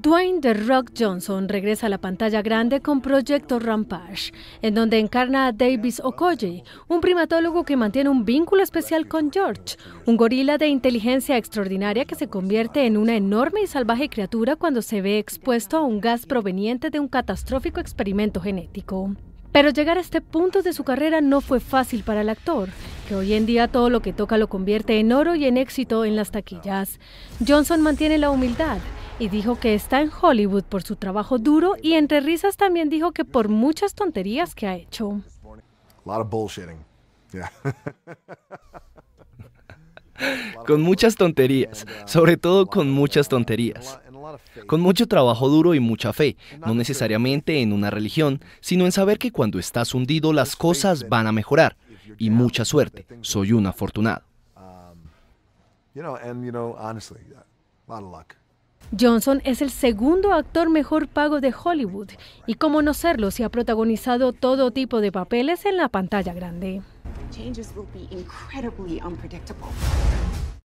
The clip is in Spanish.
Dwayne The Rock Johnson regresa a la pantalla grande con Proyecto Rampage, en donde encarna a Davis Okoye, un primatólogo que mantiene un vínculo especial con George, un gorila de inteligencia extraordinaria que se convierte en una enorme y salvaje criatura cuando se ve expuesto a un gas proveniente de un catastrófico experimento genético. Pero llegar a este punto de su carrera no fue fácil para el actor, que hoy en día todo lo que toca lo convierte en oro y en éxito en las taquillas. Johnson mantiene la humildad y dijo que está en Hollywood por su trabajo duro y entre risas también dijo que por muchas tonterías que ha hecho. Con muchas tonterías, sobre todo con muchas tonterías. Con mucho trabajo duro y mucha fe, no necesariamente en una religión, sino en saber que cuando estás hundido las cosas van a mejorar. Y mucha suerte, soy un afortunado. Johnson es el segundo actor mejor pago de Hollywood y como no serlo si ha protagonizado todo tipo de papeles en la pantalla grande.